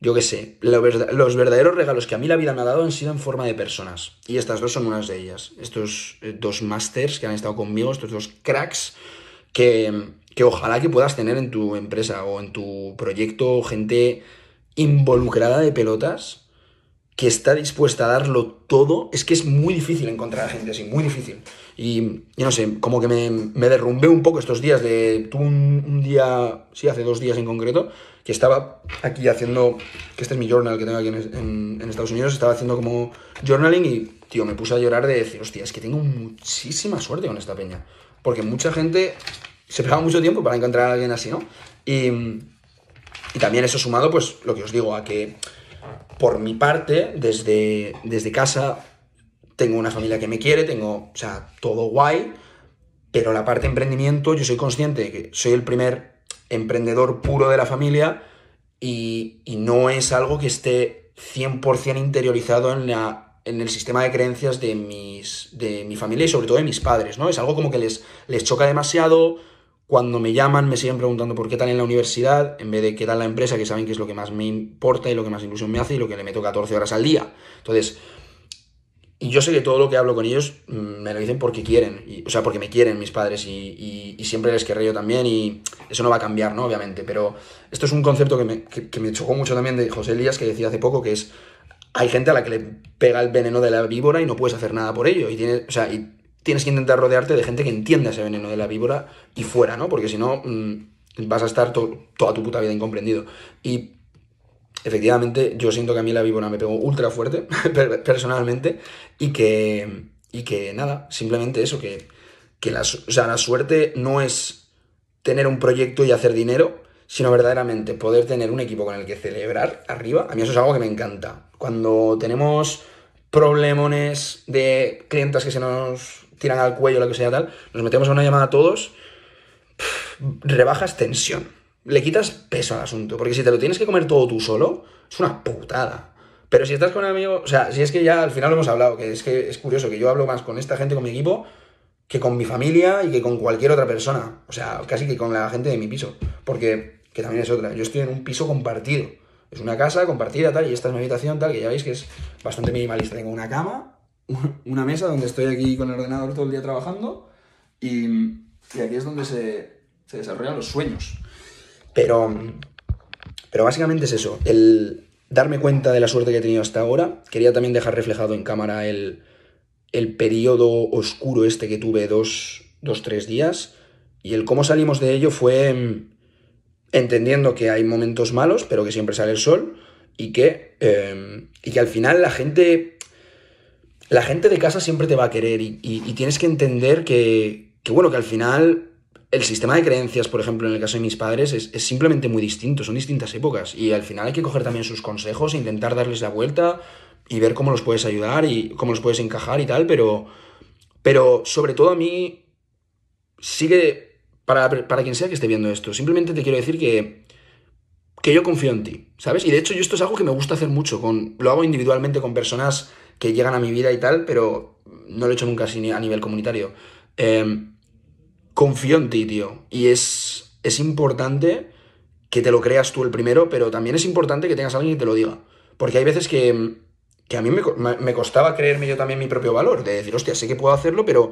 A: yo qué sé, los verdaderos regalos que a mí la vida me ha dado han sido en forma de personas. Y estas dos son unas de ellas. Estos eh, dos masters que han estado conmigo, estos dos cracks, que, que ojalá que puedas tener en tu empresa o en tu proyecto gente involucrada de pelotas que está dispuesta a darlo todo. Es que es muy difícil encontrar gente así, muy difícil. Y, yo no sé, como que me, me, derrumbé un poco estos días de... Tuve un, día, sí, hace dos días en concreto, que estaba aquí haciendo... Que este es mi journal que tengo aquí en, Estados Unidos. Estaba haciendo como journaling y, tío, me puse a llorar de decir, hostia, es que tengo muchísima suerte con esta peña. Porque mucha gente se pega mucho tiempo para encontrar a alguien así, ¿no? Y, también eso sumado, pues, lo que os digo, a que por mi parte, desde, desde casa, tengo una familia que me quiere, tengo, o sea, todo guay, pero la parte emprendimiento, yo soy consciente de que soy el primer emprendedor puro de la familia y, no es algo que esté 100% interiorizado en, la, en el sistema de creencias de, mis, de mi familia y sobre todo de mis padres, ¿no? Es algo como que les, les choca demasiado, cuando me llaman me siguen preguntando por qué tal en la universidad, en vez de qué tal la empresa, que saben que es lo que más me importa y lo que más incluso me hace y lo que le meto 14 horas al día. Entonces, y yo sé que todo lo que hablo con ellos mm, me lo dicen porque quieren, y, o sea, porque me quieren mis padres y, siempre les querré yo también y eso no va a cambiar, ¿no? Obviamente, pero esto es un concepto que me, chocó mucho también de José Elías que decía hace poco que es, hay gente a la que le pega el veneno de la víbora y no puedes hacer nada por ello, y, o sea, y tienes que intentar rodearte de gente que entienda ese veneno de la víbora y fuera, ¿no? Porque si no, mm, vas a estar toda tu puta vida incomprendido. Y efectivamente yo siento que a mí la víbora me pegó ultra fuerte, <laughs> personalmente, y que, y que nada, simplemente eso, que, la, o suerte no es tener un proyecto y hacer dinero, sino verdaderamente poder tener un equipo con el que celebrar arriba. A mí eso es algo que me encanta. Cuando tenemos problemones de clientas que se nos tiran al cuello, lo que sea tal, nos metemos a una llamada a todos, rebajas tensión le quitas peso al asunto. Porque si te lo tienes que comer todo tú solo, es una putada. Pero si estás con un amigo, o sea, si es que ya al final lo hemos hablado, que es que es curioso que yo hablo más con esta gente, con mi equipo, que con mi familia y que con cualquier otra persona. O sea, casi que con la gente de mi piso. Porque, que también es otra, yo estoy en un piso compartido. Es una casa compartida, tal, y esta es mi habitación, tal, que ya veis que es bastante minimalista. Tengo una cama, <laughs> una mesa donde estoy aquí con el ordenador todo el día trabajando, y, y aquí es donde se, se desarrollan los sueños. Pero, básicamente es eso, el darme cuenta de la suerte que he tenido hasta ahora. Quería también dejar reflejado en cámara el, el periodo oscuro este que tuve dos, dos, tres días. Y el cómo salimos de ello fue mm, entendiendo que hay momentos malos, pero que siempre sale el sol. Y que, em, y que al final la gente, la gente de casa siempre te va a querer. Y, tienes que entender que, que, bueno, que al final el sistema de creencias, por ejemplo, en el caso de mis padres, es, simplemente muy distinto, son distintas épocas. Y al final hay que coger también sus consejos, e intentar darles la vuelta y ver cómo los puedes ayudar y cómo los puedes encajar y tal, pero, pero sobre todo a mí sigue, para, para quien sea que esté viendo esto, simplemente te quiero decir que, que yo confío en ti, ¿sabes? Y de hecho yo esto es algo que me gusta hacer mucho, con, lo hago individualmente con personas que llegan a mi vida y tal, pero no lo he hecho nunca así a nivel comunitario. Em, confío en ti, tío. Y es, es importante que te lo creas tú el primero, pero también es importante que tengas alguien que te lo diga. Porque hay veces que, a mí me, costaba creerme yo también mi propio valor, de decir, hostia, sé que puedo hacerlo, pero,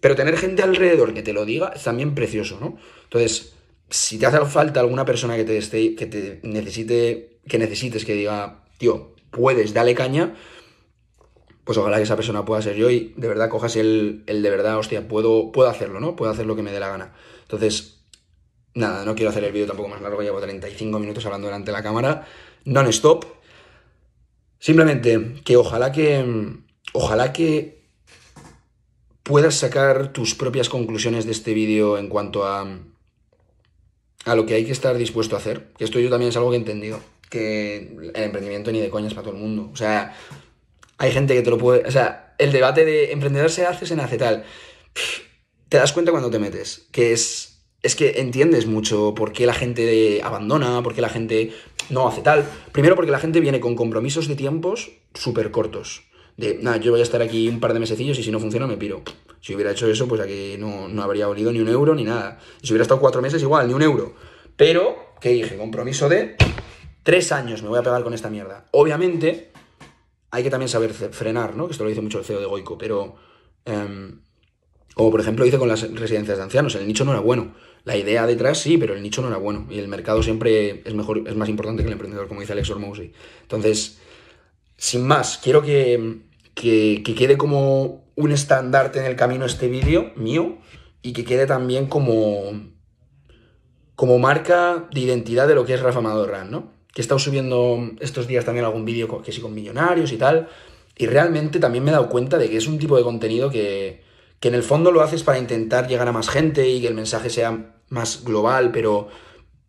A: pero tener gente alrededor que te lo diga es también precioso, ¿no? Entonces, si te hace falta alguna persona que te, esté, que te necesite, que necesites, que diga, tío, puedes, dale caña, pues ojalá que esa persona pueda ser yo y de verdad cojas el, de verdad, hostia, puedo, puedo hacerlo, ¿no? Puedo hacer lo que me dé la gana. Entonces, nada, no quiero hacer el vídeo tampoco más largo, llevo 35 minutos hablando delante de la cámara, non-stop. Simplemente que ojalá que, ojalá que puedas sacar tus propias conclusiones de este vídeo en cuanto a, a lo que hay que estar dispuesto a hacer. Que esto yo también es algo que he entendido, que el emprendimiento ni de coñas para todo el mundo. O sea, hay gente que te lo puede. O sea, el debate de emprendedor se hace, se nace tal. Te das cuenta cuando te metes, que es. Es que entiendes mucho por qué la gente abandona, por qué la gente no hace tal. Primero porque la gente viene con compromisos de tiempos súper cortos. De, nada, yo voy a estar aquí un par de mesecillos y si no funciona me piro. Si hubiera hecho eso, pues aquí no, no habría valido ni un euro ni nada. Si hubiera estado cuatro meses, igual, ni un euro. Pero, ¿qué dije? Compromiso de tres años me voy a pegar con esta mierda. Obviamente, hay que también saber frenar, ¿no? Que esto lo dice mucho el CEO de Goico, pero... Em, o por ejemplo dice con las residencias de ancianos, el nicho no era bueno. La idea detrás sí, pero el nicho no era bueno. Y el mercado siempre es mejor, es más importante que el emprendedor, como dice Alex Hormozi. Entonces, sin más, quiero que, quede como un estandarte en el camino este vídeo mío y que quede también como, como marca de identidad de lo que es Rafa Madorran, ¿no? que he estado subiendo estos días también algún vídeo que sí con millonarios y tal, y realmente también me he dado cuenta de que es un tipo de contenido que, en el fondo lo haces para intentar llegar a más gente y que el mensaje sea más global, pero,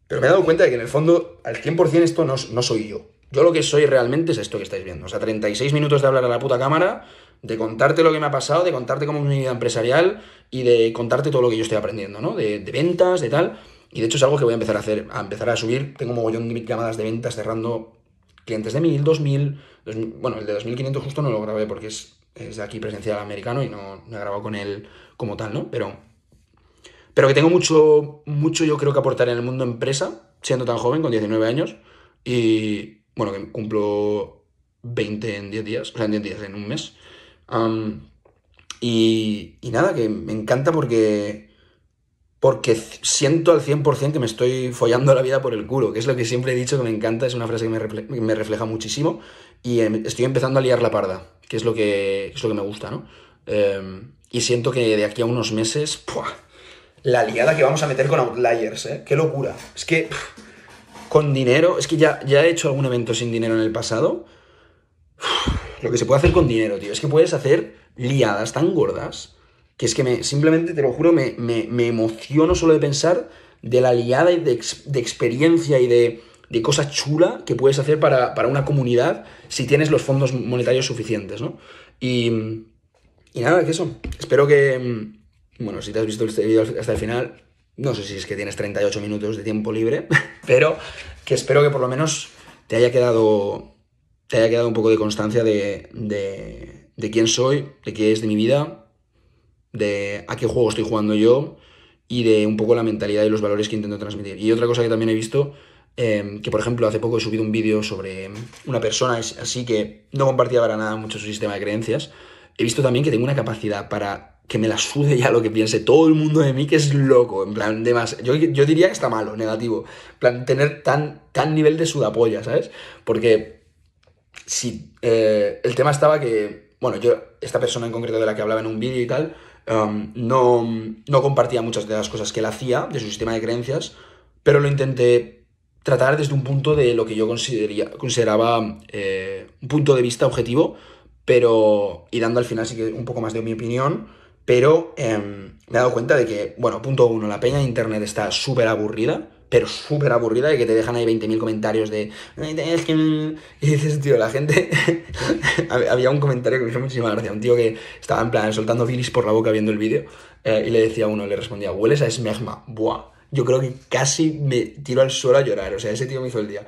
A: pero me he dado cuenta de que en el fondo al 100% esto no, soy yo. Yo lo que soy realmente es esto que estáis viendo. O sea, 36 minutos de hablar a la puta cámara, de contarte lo que me ha pasado, de contarte cómo es mi vida empresarial y de contarte todo lo que yo estoy aprendiendo, ¿no? De, de ventas, de tal. Y de hecho es algo que voy a empezar a hacer, a empezar a subir. Tengo un mogollón de llamadas de ventas cerrando clientes de 1000, 2000, bueno, el de 2500 justo no lo grabé porque es, es de aquí presencial americano y no, he grabado con él como tal, ¿no? Pero, pero que tengo mucho, mucho yo creo que aportar en el mundo empresa, siendo tan joven, con 19 años, y bueno, que cumplo 20 en 10 días, o sea, en 10 días, en un mes. y, y nada, que me encanta porque porque siento al 100% que me estoy follando la vida por el culo, que es lo que siempre he dicho que me encanta, es una frase que me, refleja muchísimo y em, estoy empezando a liar la parda, que es lo que, me gusta, ¿no? Em, y siento que de aquí a unos meses, la liada que vamos a meter con Outliers, ¿eh? ¡Qué locura! Es que con dinero, es que ya, ya he hecho algún evento sin dinero en el pasado. Lo que se puede hacer con dinero, tío, es que puedes hacer liadas tan gordas que es que simplemente, te lo juro, me, emociono solo de pensar de la liada y de, experiencia y de, cosa chula que puedes hacer para, una comunidad si tienes los fondos monetarios suficientes, ¿no? Y, nada, que eso. Espero que, mm, bueno, si te has visto este vídeo hasta el final, no sé si es que tienes 38 minutos de tiempo libre, <laughs> pero que espero que por lo menos te haya quedado, te haya quedado un poco de constancia de, de, de quién soy, de qué es de mi vida, de a qué juego estoy jugando yo y de un poco la mentalidad y los valores que intento transmitir. Y otra cosa que también he visto, em, que por ejemplo hace poco he subido un vídeo sobre una persona así que no compartía para nada mucho su sistema de creencias, he visto también que tengo una capacidad para que me la sude ya lo que piense todo el mundo de mí, que es loco, en plan, de yo, yo diría que está malo, negativo, en plan, tener tan, tan nivel de sudapolla, ¿sabes? Porque si eh, el tema estaba que, bueno, yo, esta persona en concreto de la que hablaba en un vídeo y tal, no, compartía muchas de las cosas que él hacía, de su sistema de creencias, pero lo intenté tratar desde un punto de lo que yo consideraba eh, un punto de vista objetivo, pero y dando al final sí que un poco más de mi opinión, pero em, me he dado cuenta de que, bueno, punto uno, la peña de Internet está súper aburrida, pero súper aburrida y que te dejan ahí 20.000 comentarios de... Y dices, tío, la gente... <laughs> Había un comentario que me hizo muchísima gracia, un tío que estaba en plan soltando bilis por la boca viendo el vídeo eh, y le decía a uno, le respondía, hueles a esmegma, buah. Yo creo que casi me tiro al suelo a llorar, o sea, ese tío me hizo el día.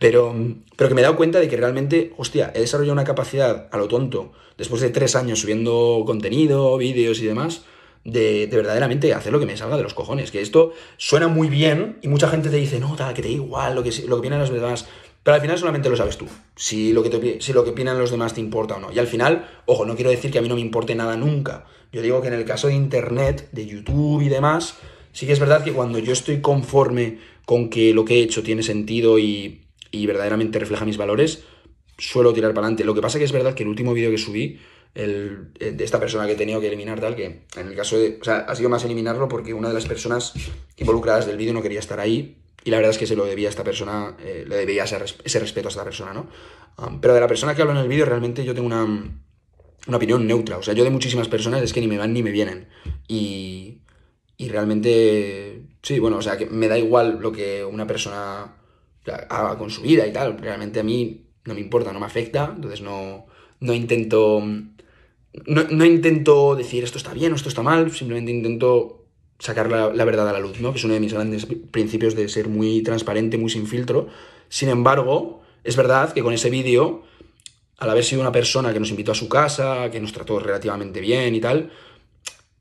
A: Pero, pero que me he dado cuenta de que realmente, hostia, he desarrollado una capacidad a lo tonto, después de tres años subiendo contenido, vídeos y demás, de, verdaderamente hacer lo que me salga de los cojones. Que esto suena muy bien y mucha gente te dice, no, que te da igual lo que, lo que opinan los demás. Pero al final solamente lo sabes tú, si lo, que si lo que opinan los demás te importa o no. Y al final, ojo, no quiero decir que a mí no me importe nada nunca. Yo digo que en el caso de Internet, de YouTube y demás, sí que es verdad que cuando yo estoy conforme con que lo que he hecho tiene sentido y, y verdaderamente refleja mis valores, suelo tirar para adelante. Lo que pasa que es verdad que el último vídeo que subí eh, de esta persona que he tenido que eliminar, tal, que en el caso de. O sea, ha sido más eliminarlo porque una de las personas involucradas del vídeo no quería estar ahí. Y la verdad es que se lo debía a esta persona, eh, le debía ese, respeto a esta persona, ¿no? Ah, pero de la persona que hablo en el vídeo, realmente yo tengo una, opinión neutra. O sea, yo de muchísimas personas es que ni me van ni me vienen. Y, y realmente, sí, bueno, o sea, que me da igual lo que una persona haga con su vida y tal. Realmente a mí no me importa, no me afecta, entonces no, no intento no, intento decir esto está bien o esto está mal, simplemente intento sacar la, verdad a la luz, ¿no? Que es uno de mis grandes principios de ser muy transparente, muy sin filtro. Sin embargo, es verdad que con ese vídeo, al haber sido una persona que nos invitó a su casa, que nos trató relativamente bien y tal,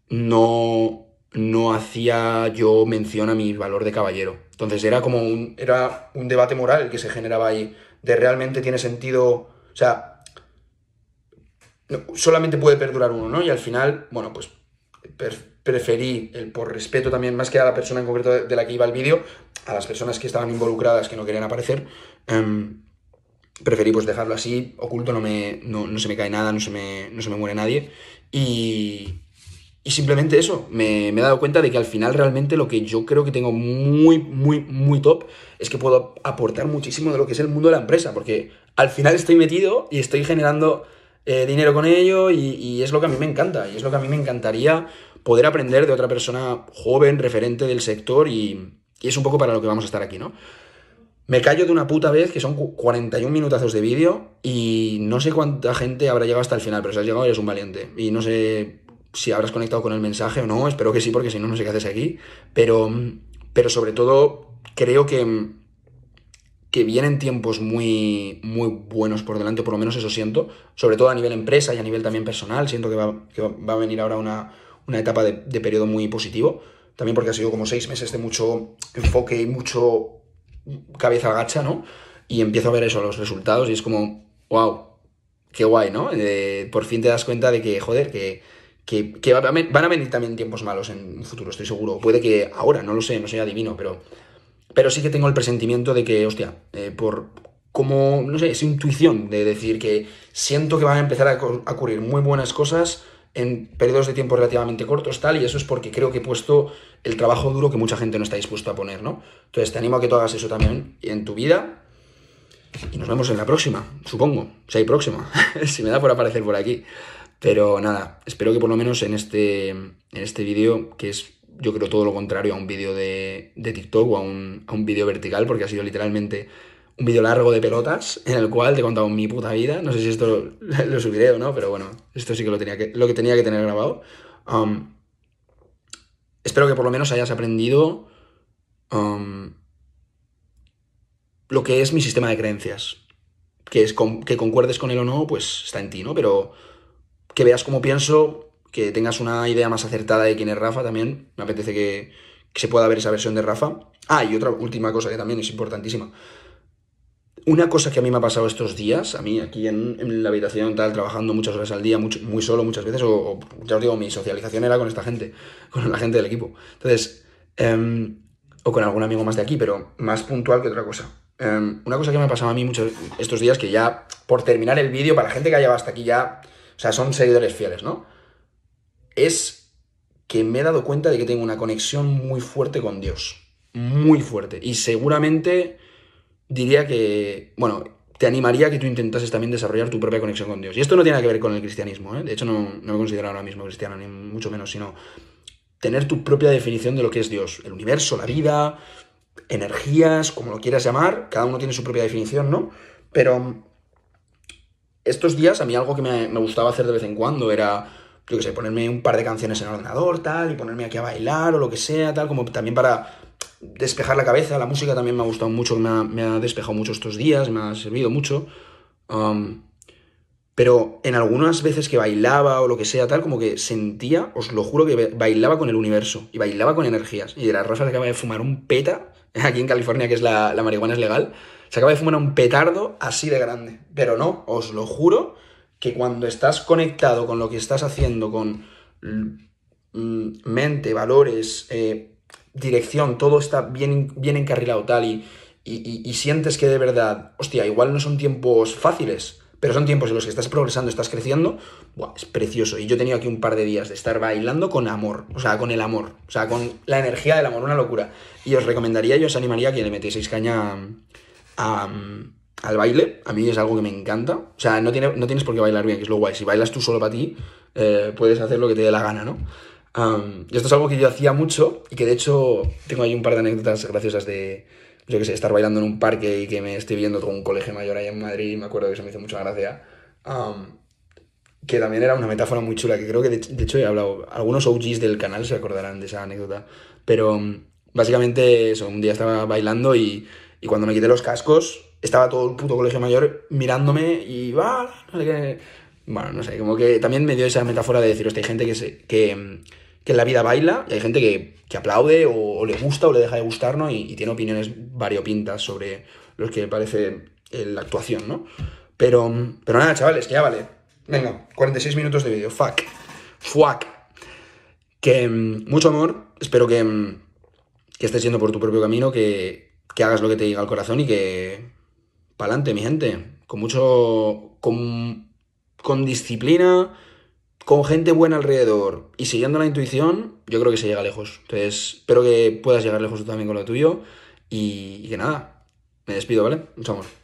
A: no, no hacía yo mención a mi valor de caballero. Entonces era como un, era un debate moral que se generaba ahí, de realmente tiene sentido, o sea, solamente puede perdurar uno, ¿no? Y al final, bueno, pues preferí, por respeto también, más que a la persona en concreto de, la que iba el vídeo, a las personas que estaban involucradas, que no querían aparecer, em, preferí pues dejarlo así, oculto, no, me, no, se me cae nada, no se me, muere nadie. Y, y simplemente eso, me, me, he dado cuenta de que al final realmente lo que yo creo que tengo muy, muy, muy top es que puedo aportar muchísimo de lo que es el mundo de la empresa, porque al final estoy metido y estoy generando eh, dinero con ello y, es lo que a mí me encanta y es lo que a mí me encantaría poder aprender de otra persona joven, referente del sector y, es un poco para lo que vamos a estar aquí, ¿no? Me callo de una puta vez que son 41 minutazos de vídeo y no sé cuánta gente habrá llegado hasta el final, pero si has llegado eres un valiente y no sé si habrás conectado con el mensaje o no, espero que sí porque si no no sé qué haces aquí, pero, pero sobre todo creo que que vienen tiempos muy, muy buenos por delante, por lo menos eso siento, sobre todo a nivel empresa y a nivel también personal, siento que va, a venir ahora una, una etapa de, periodo muy positivo, también porque ha sido como seis meses de mucho enfoque y mucho cabeza gacha, ¿no? Y empiezo a ver eso, los resultados, y es como, wow, qué guay, ¿no? Eh, por fin te das cuenta de que, joder, que, que, van a venir también tiempos malos en un futuro, estoy seguro. Puede que ahora, no lo sé, no soy adivino, pero pero sí que tengo el presentimiento de que, hostia, eh, por como, no sé, esa intuición de decir que siento que van a empezar a, ocurrir muy buenas cosas en periodos de tiempo relativamente cortos, tal, y eso es porque creo que he puesto el trabajo duro que mucha gente no está dispuesta a poner, ¿no? Entonces te animo a que tú hagas eso también en tu vida. Y nos vemos en la próxima, supongo, si hay próxima, <laughs> si me da por aparecer por aquí. Pero nada, espero que por lo menos en este, en este vídeo, que es yo creo todo lo contrario a un vídeo de, de, TikTok o a un, vídeo vertical, porque ha sido literalmente un vídeo largo de pelotas <laughs> en el cual te he contado mi puta vida. No sé si esto <laughs> lo, subiré o no, pero bueno, esto sí que lo, tenía que, lo que tenía que tener grabado. Um, espero que por lo menos hayas aprendido um, lo que es mi sistema de creencias. Que, es que concuerdes con él o no, pues está en ti, ¿no? Pero que veas cómo pienso que tengas una idea más acertada de quién es Rafa también. Me apetece que, se pueda ver esa versión de Rafa. Ah, y otra última cosa que también es importantísima. Una cosa que a mí me ha pasado estos días, a mí aquí en, la habitación, tal, trabajando muchas horas al día, mucho, muy solo muchas veces, o, ya os digo, mi socialización era con esta gente, <laughs> con la gente del equipo. Entonces, em, o con algún amigo más de aquí, pero más puntual que otra cosa. Em, una cosa que me ha pasado a mí muchos estos días, que ya por terminar el vídeo, para la gente que ha llegado hasta aquí ya, o sea, son seguidores fieles, ¿no? es que me he dado cuenta de que tengo una conexión muy fuerte con Dios. Muy fuerte. Y seguramente diría que, bueno, te animaría que tú intentases también desarrollar tu propia conexión con Dios. Y esto no tiene que ver con el cristianismo, ¿eh? de hecho no, me considero ahora mismo cristiano, ni mucho menos, sino tener tu propia definición de lo que es Dios. El universo, la vida, energías, como lo quieras llamar, cada uno tiene su propia definición, ¿no? Pero estos días a mí algo que me gustaba hacer de vez en cuando era yo que sé, ponerme un par de canciones en el ordenador, tal, y ponerme aquí a bailar o lo que sea, tal, como también para despejar la cabeza. La música también me ha gustado mucho, me ha, despejado mucho estos días, me ha servido mucho. Um, pero en algunas veces que bailaba o lo que sea, tal, como que sentía, os lo juro, que bailaba con el universo y bailaba con energías. Y de las Rafa se acaba de fumar un peta, <laughs> aquí en California, que es la, la marihuana es legal, se acaba de fumar un petardo así de grande. Pero no, os lo juro que cuando estás conectado con lo que estás haciendo, con mm, mente, valores, eh, dirección, todo está bien, bien encarrilado tal y, y, sientes que de verdad, hostia, igual no son tiempos fáciles, pero son tiempos en los que estás progresando, estás creciendo, es precioso. Y yo he tenido aquí un par de días de estar bailando con amor, o sea, con el amor, o sea, con la energía del amor, una locura. Y os recomendaría, yo os animaría a que le metieseis caña a al baile, a mí es algo que me encanta. O sea, no, tiene, no tienes por qué bailar bien, que es lo guay. Si bailas tú solo para ti, eh, puedes hacer lo que te dé la gana, ¿no? y esto es algo que yo hacía mucho y que de hecho tengo ahí un par de anécdotas graciosas de, yo qué sé, estar bailando en un parque y que me esté viendo con un colegio mayor allá en Madrid. Me acuerdo que eso me hizo mucha gracia. que también era una metáfora muy chula, que creo que de, hecho he hablado, algunos OGs del canal se acordarán de esa anécdota, pero mm, básicamente eso, un día estaba bailando y, y cuando me quité los cascos estaba todo el puto colegio mayor mirándome y va, Bueno, no sé, como que también me dio esa metáfora de decir, hostia, hay gente que, que, en la vida baila y hay gente que, aplaude o, le gusta o le deja de gustar, ¿no? Y, tiene opiniones variopintas sobre lo que parece eh, la actuación, ¿no? Pero, pero nada, chavales, que ya vale. Venga, 46 minutos de vídeo, fuck. Fuck. Que mucho amor, espero que, estés yendo por tu propio camino, que, que hagas lo que te diga el corazón y que, adelante, mi gente. Con mucho. Con, con disciplina, con gente buena alrededor y siguiendo la intuición, yo creo que se llega lejos. Entonces, espero que puedas llegar lejos tú también con lo tuyo. Y, y que nada, me despido, ¿vale? Mucho amor.